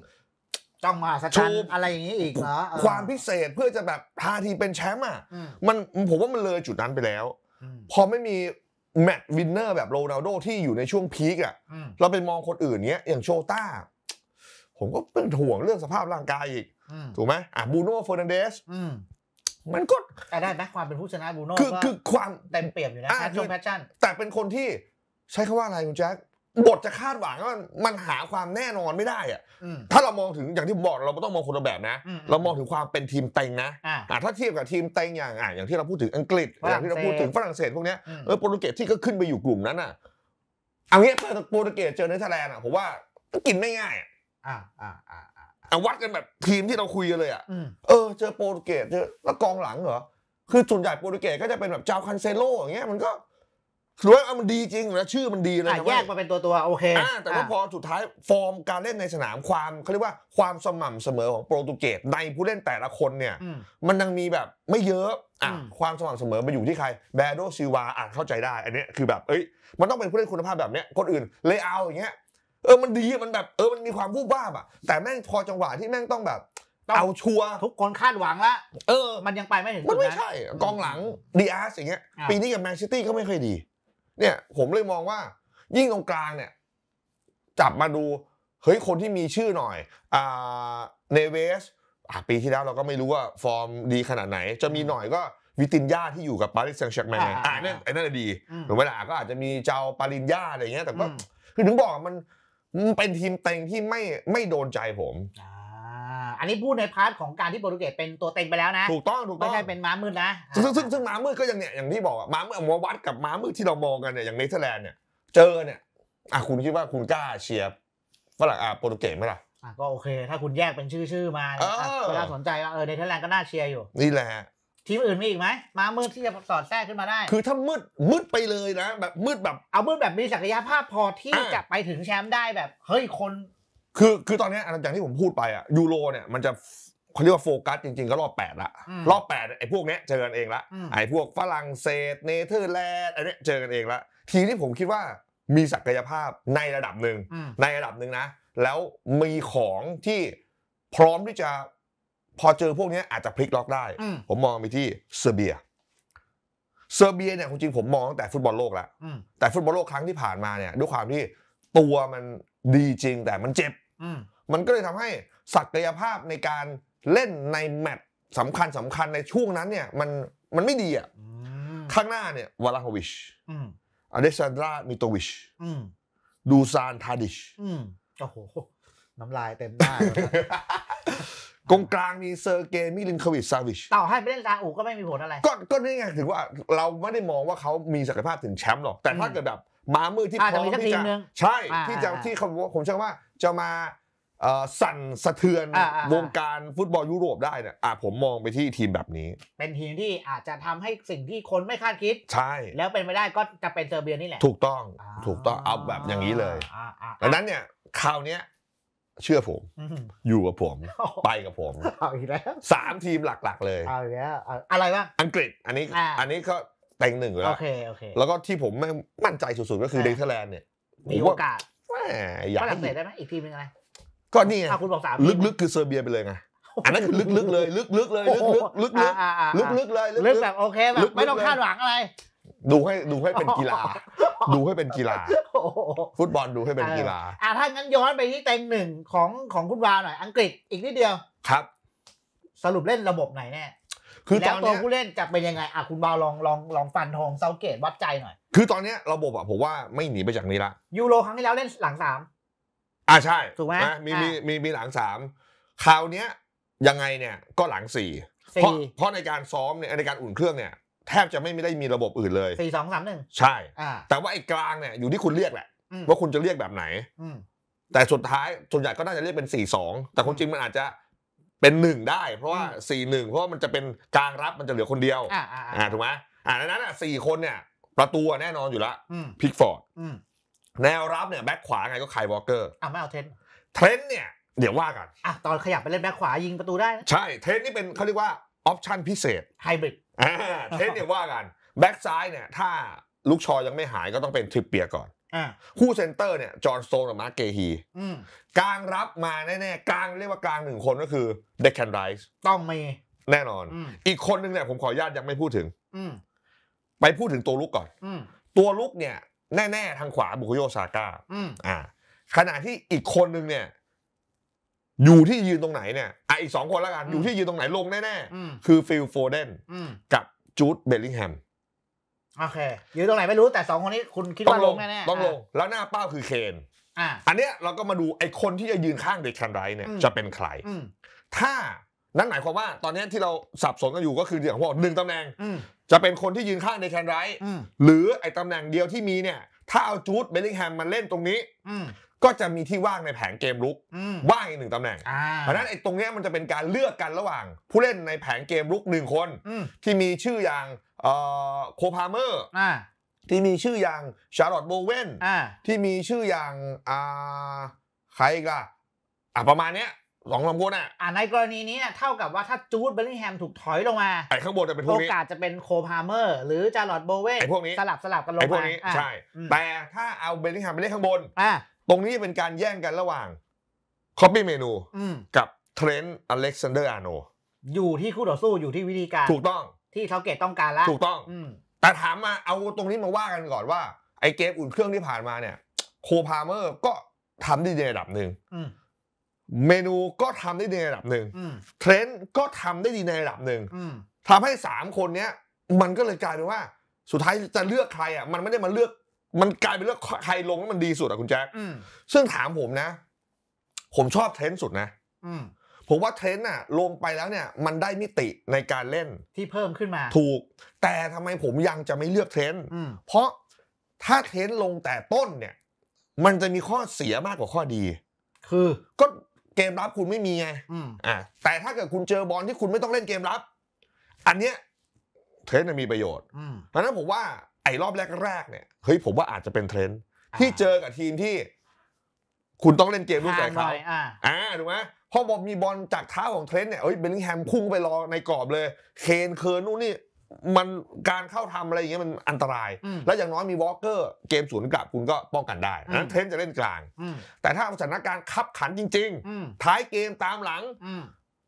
ต้องมาสชูอะไรอย่างนี้อีกเหรอความพิเศษเพื่อจะแบบพาทีเป็นแชมป์อ่ะมันผมว่ามันเลยจุดนั้นไปแล้ว พอไม่มีแมตช์วินเนอร์แบบโรนัลโดที่อยู่ในช่วงพีคอ่ะ เราไปมองคนอื่นเนี้ยอย่างโชต้าผมก็เป็นห่วงเรื่องสภาพร่างกายอีกถูกไหมอ่ะบูโน่เฟอร์นันเดสมันก็ได้ไหมความเป็นผู้ชนะบูโน่คือคือความเต็มเปี่ยมอยู่นะแพชชั่นแพชชั่นแต่เป็นคนที่ใช้คำว่าอะไรคุณแจ็คบทจะคาดหวังว่ามันหาความแน่นอนไม่ได้อะถ้าเรามองถึงอย่างที่บอกเราต้องมองคนละแบบนะ เรามองถึงความเป็นทีมเต็งนะถ้าเทียบกับทีมเต็งอย่างอ่อย่างที่เราพูดถึงอังกฤษอย่างที่เราพูดถึงฝรั่งเศสพวกนี้เออโปรตุเกสที่ก็ขึ้นไปอยู่กลุ่มนั้นอ่ะเอางี้โปรตุเกสเจอเนเธอร์แลนด์อ่ะผมว่ากินไม่ง่ายอ่ะอ่าอ่อ่อ่าวัดกันแบบทีมที่เราคุยกันเลยอ่ะเออเจอโปรตุเกสเจอแล้วกองหลังเหรอคือส่วนใหญ่โปรตุเกสก็จะเป็นแบบเจ้าคันเซโลอย่างเงี้ยมันก็รู้ว่ามันดีจริงนะชื่อมันดีเลยนะแยกมาเป็นตัวตัวโอเคแต่ว่าพอสุดท้ายฟอร์มการเล่นในสนามความเขาเรียกว่าความสม่ำเสมอของโปรตุเกสในผู้เล่นแต่ละคนเนี่ย มันยังมีแบบไม่เยอะอ่ะความสม่ำเสมอมาอยู่ที่ใครแบโดซิวาอ่ะเข้าใจได้อันนี้คือแบบเอ้ย มันต้องเป็นผู้เล่นคุณภาพแบบเนี้ยคนอื่นเลอาอย่างเงี้ยเออ มันดี มันแบบ เออ มันมีความวูบวาบอ่ะ แต่แม่งพอจังหวะที่แม่งต้องแบบเอาชัวร์ทุกคนคาดหวังละ เออ มันยังไปไม่ถึงมันไม่ใช่ กองหลังดีอาร์สอย่างเงี้ยปีนี้กับแมนซิตี้ก็ไม่ค่อยดี เนี่ย ผมเลยมองว่า ยิ่งตรงกลางเนี่ย จับมาดูเฮ้ยคนที่มีชื่อหน่อยอ่าเนเวสปีที่แล้วเราก็ไม่รู้ว่าฟอร์มดีขนาดไหน จะมีหน่อยก็วิตินญาที่อยู่กับปาริสแซงต์แชร์แมนอ่านั่นไอ้นั่นดี หรือเวลาก็อาจจะมีเจ้าปารินญาอะไรเงี้ยแต่ก็คือถึงบอกมันเป็นทีมเต็งที่ไม่ไม่โดนใจผมอันนี้พูดในพาร์ทของการที่โปรตุเกสเป็นตัวเต็งไปแล้วนะ ถูกต้อง ถูกต้องไม่ใช่เป็นม้ามืดนะ ซึ่งซึ่งซึ่งม้ามืดก็ยังเนี่ย อย่างที่บอกม้ามืดมัววัดกับม้ามืดที่เรามองกันเนี่ย อย่างเนเธอร์แลนด์เนี่ย เจอเนี่ยอ่ะคุณคิดว่าคุณกล้าเชียร์ฝรั่งอ่ะโปรตุเกสไหมล่ะอ่ะ ก็โอเค ถ้าคุณแยกเป็นชื่อชื่อมาเวลาสนใจว่าเออเนเธอร์แลนด์ก็น่าเชียร์อยู่ นี่แหละทีมอื่นมีอีกไหม มามืดที่จะสอดแทรกขึ้นมาได้ คือถ้ามืด มืดไปเลยนะ แบบมืดแบบ เอามืดแบบมีศักยภาพพอที่จะไปถึงแชมป์ได้แบบ เฮ้ยคน คือคือตอนนี้อย่างที่ผมพูดไปอ่ะยูโรเนี่ย มันจะเขาเรียกว่าโฟกัสจริงๆก็รอบแปดละ รอบแปดไอ้พวกเนี้ยเจอกันเองละ ไอ้พวกฝรั่งเศสเนเธอร์แลนด์อันเนี้ยเจอกันเองละทีนี้ผมคิดว่ามีศักยภาพในระดับหนึ่งในระดับหนึ่งนะ แล้วมีของที่พร้อมที่จะพอเจอพวกนี้อาจจะพลิกล็อกได้ ผมมองไปที่เซอร์เบีย เซอร์เบียเนี่ยจริงผมมองตั้งแต่ฟุตบอลโลกแล้ว แต่ฟุตบอลโลกครั้งที่ผ่านมาเนี่ยด้วยความที่ตัวมันดีจริง แต่มันเจ็บ มันก็เลยทำให้ศักยภาพในการเล่นในแมตช์สำคัญสำคัญในช่วงนั้นเนี่ยมันมันไม่ดีอ่ะข้างหน้าเนี่ยวลาฮวิช อเดซานดรา มิโตวิชดูซาน ทาดิชโอ้โห น้ำลายเต็มหน้ากองกลางมีเซอร์เกย์มิลินควิชซาวิชต่อให้ไปเล่นซาอุก็ไม่มีผลอะไร ก็ก็นี่ไงถึงว่าเราไม่ได้มองว่าเขามีศักยภาพถึงแชมป์หรอก แต่ถ้าเกิดแบบมามือที่พร้อมที่จะใช่ ที่จะที่เขาผมเชื่อว่าจะมาสั่นสะเทือนวงการฟุตบอลยุโรปได้เนี่ยอ่ะผมมองไปที่ทีมแบบนี้ เป็นทีมที่อาจจะทำให้สิ่งที่คนไม่คาดคิดใช่แล้วเป็นไปได้ก็จะเป็นเซอร์เบียนี่แหละถูกต้องถูกต้องเอาแบบอย่างนี้เลยดังนั้นเนี่ยคราวเนี้ยเชื่อผมอยู่กับผมไปกับผมเอาอีกแล้วสามทีมหลักๆเลย เอาอีกแล้วอะไรบ้างอังกฤษอันนี้ อันนี้ก็เต็งหนึ่งแล้วโอเคโอเค แล้วก็ที่ผมไม่มั่นใจสุดๆก็คือเดนเทอร์แลนด์เนี่ย มีโอกาสอยากฝรั่งเศสได้ไหมอีกทีมนึงอะไร ก็นี่ไงคุณบอกสามลึกๆคือเซอร์เบียไปเลยไงอันนั้นคือลึกๆเลยลึกๆเลยลึกๆ ลึกๆลึกๆเลยลึกๆแบบโอเคแบบไม่ต้องคาดหวังอะไรดูให้ดูให้เป็นกีฬา ดูให้เป็นกีฬา ฟุตบอลดูให้เป็นกีฬาอ่าถ้างั้นย้อนไปที่เต็งหนึ่งของของคุณวาวหน่อย อังกฤษอีกนิดเดียวครับ สรุปเล่นระบบไหนแน่คือตล้วตัวผู้เล่นจะเป็นยังไงอ่ะคุณบาวลองลองลองฟันทองเซาเกตวัดใจหน่อย คือตอนเนี้ยระบบอ่ะผมว่าไม่หนีไปจากนี้ละยูโรครั้งที่แล้วเล่นหลังสามอ่าใช่ถูกไหมมีมีมีมีหลังสามคราวเนี้ยยังไงเนี่ยก็หลังสี่เพราะเพราะในการซ้อมเนี่ยในการอุ่นเครื่องเนี่ยแทบจะไม่ได้มีระบบอื่นเลยสี่สองสามหนึ่งใช่แต่ว่าไอ้กลางเนี่ย อยู่ที่คุณเรียกแหละ ว่าคุณจะเรียกแบบไหนแต่สุดท้ายส่วนใหญ่ก็น่าจะเรียกเป็นสสี่องแต่ความจริงมันอาจจะเป็นหนึ่งได้ เพราะว่าสี่หนึ่งเพราะว่ามันจะเป็นกลางรับมันจะเหลือคนเดียวอ่าถูกไหมอ่าดังนั้นอ่ะสี่คนเนี่ย ประตูแน่นอนอยู่ละพิกฟอร์ดแนวรับเนี่ยแบ็คขวาไงก็ไคล์วอลเกอร์อ่าไม่เอาเทน์เทน์เนี่ยเดี๋ยวว่ากันอ่ะตอนขยับไปเล่นแบ็คขวายิงประตูได้นะใช่เทน์นี่เป็นเขาเรียกว่าออปชันพิเศษไฮบริดเทสเนี่ยว่ากันแบ็กซ้ายเนี่ยถ้าลูกชอยังไม่หายก็ต้องเป็นทริปเปียก่อนคู่เซนเตอร์เนี่ยจอร์นโซนกับมาร์เกฮีกลางรับมาแน่ๆกลางเรียกว่ากลางหนึ่งคนก็คือเดคแคนไรส์ต้องมีแน่นอน อีกคนหนึ่งเนี่ยผมขออนุญาตยังไม่พูดถึงไปพูดถึงตัวลุกก่อนตัวลุกเนี่ย แน่ๆ ทางขวาบุคโยซาก้าอ่าขณะที่อีกคนหนึ่งเนี่ยอยู่ที่ยืนตรงไหนเนี่ยอ่ะอีกสองคนละกันอยู่ที่ยืนตรงไหนลงแน่ๆ คือฟิลโฟเดนกับจูดเบลลิงแฮมโอเคอยู่ตรงไหนไม่รู้แต่สองคนนี้คุณคิดว่าลงแน่ๆต้องลงแล้วหน้าเป้าคือเคนอันเนี้ยเราก็มาดูไอ้คนที่จะยืนข้างเดคชันไรเนี่ยจะเป็นใคร ถ้านั่นหมายความว่า ตอนนี้ที่เราสับสนกันอยู่ก็คืออย่างว่าหนึ่งตำแหน่งจะเป็นคนที่ยืนข้างเดแันไรหรือไอ้ตำแหน่งเดียวที่มีเนี่ยถ้าเอาจูดเบลลิงแฮมมาเล่นตรงนี้ก็จะมีที่ว่างในแผงเกมลุกว่างอีกหนึ่งตำแหน่งเพราะนั้นไอ้ตรงนี้มันจะเป็นการเลือกกันระหว่างผู้เล่นในแผงเกมลุกหนึ่งคน ที่มีชื่ออย่างโคพาเมอร์ที่มีชื่ออย่างชาร์ลอตต์โบเวนที่มีชื่ออย่างใครอีกอะประมาณเนี้ยสองสามคนอ่ะอ่ะในกรณีนี้เท่ากับว่าถ้าจูดเบลลิงแฮมถูกถอยลงมาไอ้ข้างบนจะเป็นพวกนี้โอกาสจะเป็นโคพาเมอร์ หรือจาร์ลอตโบเวนไอ้พวกนี้สลับสลับกันลงมาไอ้พวกนี้ ใช่แต่ถ้าเอาเบลลิงแฮมไปเล่นข้างบนตรงนี้เป็นการแย่งกันระหว่าง Copy เมนูกับเทรนด์อเล็กซานเดอร์อาโนอยู่ที่คู่ต่อสู้อยู่ที่วิธีการถูกต้องที่เทาเกตต้องการแล้วถูกต้องอแต่ถามมาเอาตรงนี้มาว่ากันก่อนว่าไอ้เกมอุ่นเครื่องที่ผ่านมาเนี่ยโคพาเมอร์ก็ทำได้ในระดับหนึ่งเมนูก็ทำได้ในระดับหนึ่งเทรนด์ก็ทำได้ดีในระดับหนึ่งทำให้สามคนเนี้ย มันก็เลยกลายเป็นว่าสุดท้ายจะเลือกใครอ่ะ มันไม่ได้มาเลือกมันกลายเป็นเรื่องใครลงแล้วมันดีสุดอะคุณแจ็คซึ่งถามผมนะ ผมชอบเทรนด์สุดนะผมว่าเทรนด์ะลงไปแล้วเนี่ย มันได้มิติในการเล่นที่เพิ่มขึ้นมา ถูก แต่ทำไมผมยังจะไม่เลือกเทรนด์เพราะถ้าเทรนด์ลงแต่ต้นเนี่ย มันจะมีข้อเสียมากกว่าข้อดี คือก็เกมรับคุณไม่มีไงอ่าแต่ถ้าเกิดคุณเจอบอลที่คุณไม่ต้องเล่นเกมรับ อันเนี้ย เทรนด์มีประโยชน์เพราะนั้นผมว่าไอ้รอบแรก ๆ เนี่ยเฮ้ยผมว่าอาจจะเป็นเทรนด์ที่เจอกับทีมที่ คุณต้องเล่นเกมรูวมกบเขาอ่าถูกไหมพอบอกมีบอลจากเท้าของเทรนด์เนี่ยเอ้ยเบลลิงแฮมพุ่งไปรอในกรอบเลยเคนเคิร์นนู่นนี่ มันการเข้าทำอะไรอย่างเงี้ยมันอันตราย แล้วอย่างน้อยมีวอล์กเกอร์เกมศูนย์กลับ คุณก็ป้องกันได้นั้นเทรนจะเล่นกลาง แต่ถ้าสถานการณ์คับขันจริงๆท้ายเกมตามหลัง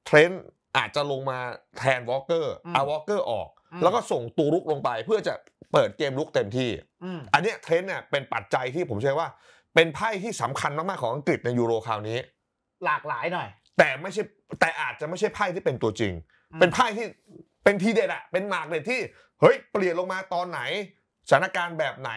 เทรนอาจจะลงมาแทนวอล์กเกอร์เอาวอล์กเกอร์ออกแล้วก็ส่งตัวรุกลงไปเพื่อจะเปิดเกมลุกเต็มที่ อันนี้เทรนเนี่ยเป็นปัจจัยที่ผมเชื่อว่า เป็นไพ่ที่สำคัญมากๆของอังกฤษในยูโรคราวนี้ หลากหลายหน่อย แต่ไม่ใช่แต่อาจจะไม่ใช่ไพ่ที่เป็นตัวจริง เป็นไพ่ที่เป็นทีเด็ดอะเป็นหมากเด็ดที่ เฮ้ย เปลี่ยนลงมาตอนไหนสถานการณ์แบบไหน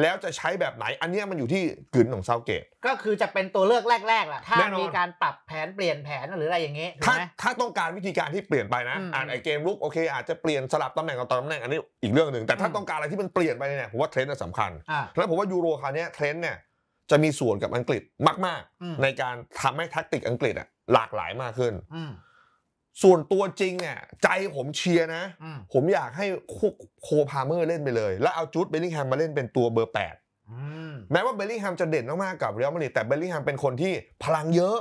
แล้วจะใช้แบบไหนอันนี้มันอยู่ที่กลืนของเซาเกตก็คือจะเป็นตัวเลือกแรกๆล่ะถ้ามีการปรับแผนเปลี่ยนแผนหรืออะไรอย่างเงี้ยถ้าถ้าต้องการวิธีการที่เปลี่ยนไปนะอ่านไอเกมลุกโอเคอาจจะเปลี่ยนสลับตำแหน่งกับตำแหน่งอันนี้อีกเรื่องหนึ่งแต่ถ้าต้องการอะไรที่มันเปลี่ยนไปเนี่ยผมว่าเทรนด์สำคัญแล้วผมว่ายูโรคราวนี้เทรนด์เนี่ยจะมีส่วนกับอังกฤษมากๆ ในการทำให้แท็กติกอังกฤษอะหลากหลายมากขึ้นส่วนตัวจริงเนี่ยใจผมเชียร์นะ ผมอยากให้โคพาเมอร์เล่นไปเลยแล้วเอาจูดเบลลิงแฮมมาเล่นเป็นตัวเบอร์แปดแม้ว่าเบลลิงแฮมจะเด่นมากๆกับเรอัลมาดริดแต่เบลลิงแฮมเป็นคนที่พลังเยอะ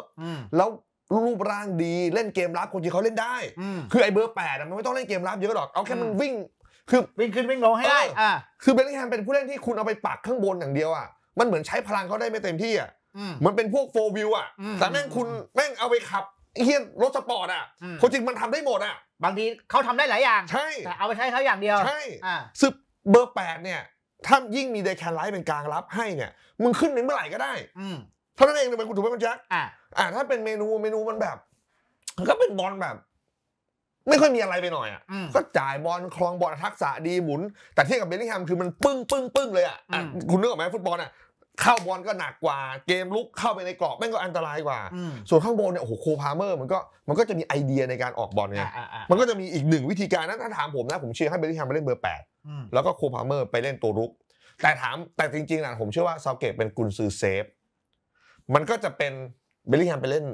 แล้วรูปร่างดีเล่นเกมรับคนที่เขาเล่นได้ คือไอ้เบอร์แปดมันไม่ต้องเล่นเกมรับเยอะหรอก เอาแค่มันวิ่ง คือวิ่งขึ้นวิ่งลงให้ได้คือเบลลิงแฮมเป็นผู้เล่นที่คุณเอาไปปักข้างบนอย่างเดียวอ่ะมันเหมือนใช้พลังเขาได้ไม่เต็มที่อ่ะมันเป็นพวกโฟวิวอ่ะแต่แม่งคุณแม่งเอาไปขับเฮียรถสปอร์ตอ่ะมคนจริงมันทำได้หมดอ่ะ บางทีเขาทำได้หลายอย่างใช่แต่เอาไปใช้เขาอย่างเดียว ใช่ อ่ซึบเบอร์แปดเนี่ย ถ้ายิ่งมีเดย์แคนไลท์เป็นกลางรับให้เนี่ย มึงขึ้นเมนเมื่อไหร่ก็ได้ อืมเท่านั้นเองเูกไหนคุณถูกไหมคุณแจ็คอ่าอ่าถ้าเป็นเมนูเมนูมันแบบก็เป็นบอลแบบ ไม่ค่อยมีอะไรไปหน่อยอ่ะก็จ่ายบอลคลองบอลทักษะดีหมุน แต่เทียบกับเบลลิงแฮมคือมันปึ้งปึ้งปึ้งเลยอ่ะคุณนึกออกไหมฟุตบอลอ่ะเข้าบอลก็หนักกว่าเกมลุกเข้าไปในกรอบแม่งก็อันตรายกว่าส่วนข้างบนเนี่ยโอ้โหโคพาเมอร์มันก็มันก็จะมีไอเดียในการออกบอลไงมันก็จะมีอีกหนึ่งวิธีการนะถ้าถามผมนะผมเชื่อให้เบลลิแฮมไปเล่นเบอร์แปดแล้วก็โคพาเมอร์ไปเล่นตัวรุก แต่ถามแต่จริงๆนะผมเชื่อว่าซาวเกตเป็นกุนซือเซฟมันก็จะเป็นเบลลิแฮมไปเล่น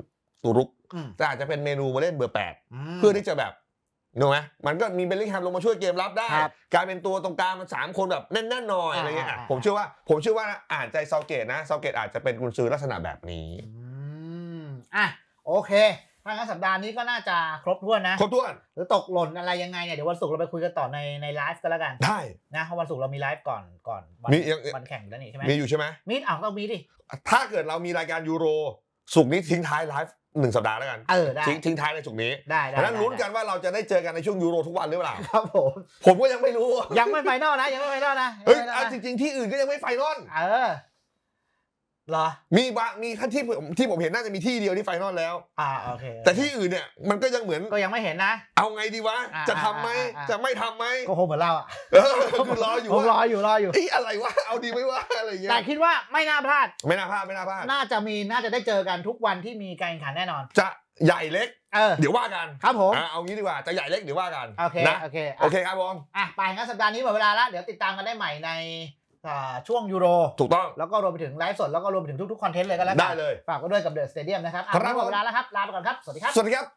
ตัวรุกแต่อาจจะเป็นเมนูมาเล่นเบอร์แปดเพื่อที่จะแบบนูไหมมันก็มีเบลลิงแฮมลงมาช่วยเกมรับได้กลายเป็นตัวตรงกลางมันสามคนแบบแน่นๆหน่อยอะไรเงี้ย ผมเชื่อว่า ผมเชื่อว่าอ่านใจซาเกตนะซาเกตอาจจะเป็นกุนซือลักษณะแบบนี้ อืมอ่ะ โอเค ถ้างั้นสัปดาห์นี้ก็น่าจะครบถ้วนนะ ครบถ้วน หรือตกหล่นอะไรยังไงเนี่ย เดี๋ยววันศุกร์เราไปคุยกันต่อในในไลฟ์ก็แล้วกัน ได้นะเพราะวันศุกร์เรามีไลฟ์ก่อน ก่อนวังนแข่งแล้วนี่ใช่ไหมมีอยู่ใช่ไหมมีอ้าวต้องมีดิถ้าเกิดเรามีรายการยูโร ศุกร์นี้ทิ้งท้ายไลฟ์หนึ่งสัปดาห์แล้วกันเออได้ทิ้งทิ้งท้ายในสุกนี้ได้เพราะนั้นลุ้นกันว่าเราจะได้เจอกันในช่วงยูโรทุกวันหรือเปล่า ครับผม ผมก็ยังไม่รู้ ยังไม่ไฟนอลนะ ยังไม่ไฟนอลนะเฮ้ยจริงๆ ที่อื่นก็ยังไม่ไฟนอลเออหรอมีบางมีที่ผมที่ผมเห็นน่าจะมีที่เดียวที่ไฟนอลแล้วอ่าโอเคแต่ที่อื่นเนี่ยมันก็ยังเหมือนก็ยังไม่เห็นนะ เอาไงดีวะจะทำไหม จะไม่ทำไหมก็คงเหมือนเราอ่ะรออยู่ผมรออยู่รออยู่ไอ้อะไรวะเอาดีไหมวะอะไรเงี้ยแต่คิดว่าไม่น่าพลาดไม่น่าพลาดไม่น่าพลาดน่าจะมีน่าจะได้เจอกันทุกวันที่มีการแข่งขันแน่นอน จะใหญ่เล็กเดี๋ยวว่ากันครับผมเอางี้ดีกว่าจะใหญ่เล็กเดี๋ยวว่ากันโอเคโอเคโอเคครับผมอ่ะไปงั้นสัปดาห์นี้หมดเวลาละเดี๋ยวติดตามกันได้ใหม่ในช่วงยูโรถูกต้องแล้วก็รวมไปถึงไลฟ์สดแล้วก็รวมไปถึงทุก ๆ คอนเทนต์เลยก็แล้วกันได้เลย ฝากไว้ด้วยกับเดอะสเตเดียมนะครับครับหมดเวลาแล้วครับ ลาไปก่อนครับ สวัสดีครับ สวัสดีครับ